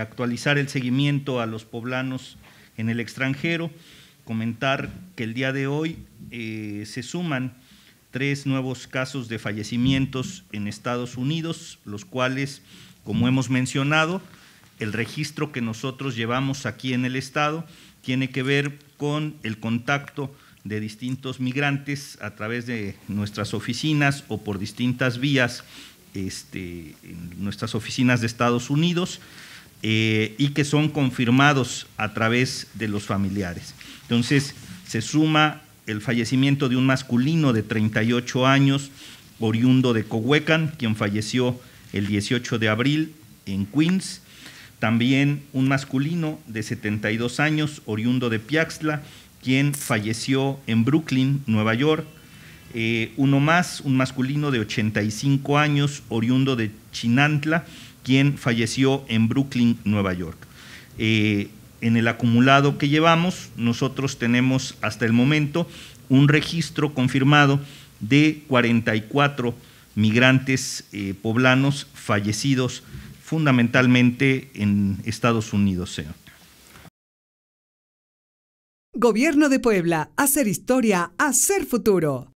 actualizar el seguimiento a los poblanos en el extranjero, comentar que el día de hoy eh, se suman tres nuevos casos de fallecimientos en Estados Unidos, los cuales, como hemos mencionado, el registro que nosotros llevamos aquí en el Estado tiene que ver con el contacto de distintos migrantes a través de nuestras oficinas o por distintas vías, este, en nuestras oficinas de Estados Unidos. Eh, y que son confirmados a través de los familiares. Entonces, se suma el fallecimiento de un masculino de 38 años, oriundo de Cohuecan, quien falleció el 18 de abril en Queens. También un masculino de 72 años, oriundo de Piaxtla, quien falleció en Brooklyn, Nueva York. Eh, uno más, un masculino de 85 años, oriundo de Chinantla, quien falleció en Brooklyn, Nueva York. Eh, en el acumulado que llevamos, nosotros tenemos hasta el momento un registro confirmado de 44 migrantes eh, poblanos fallecidos fundamentalmente en Estados Unidos. Gobierno de Puebla, hacer historia, hacer futuro.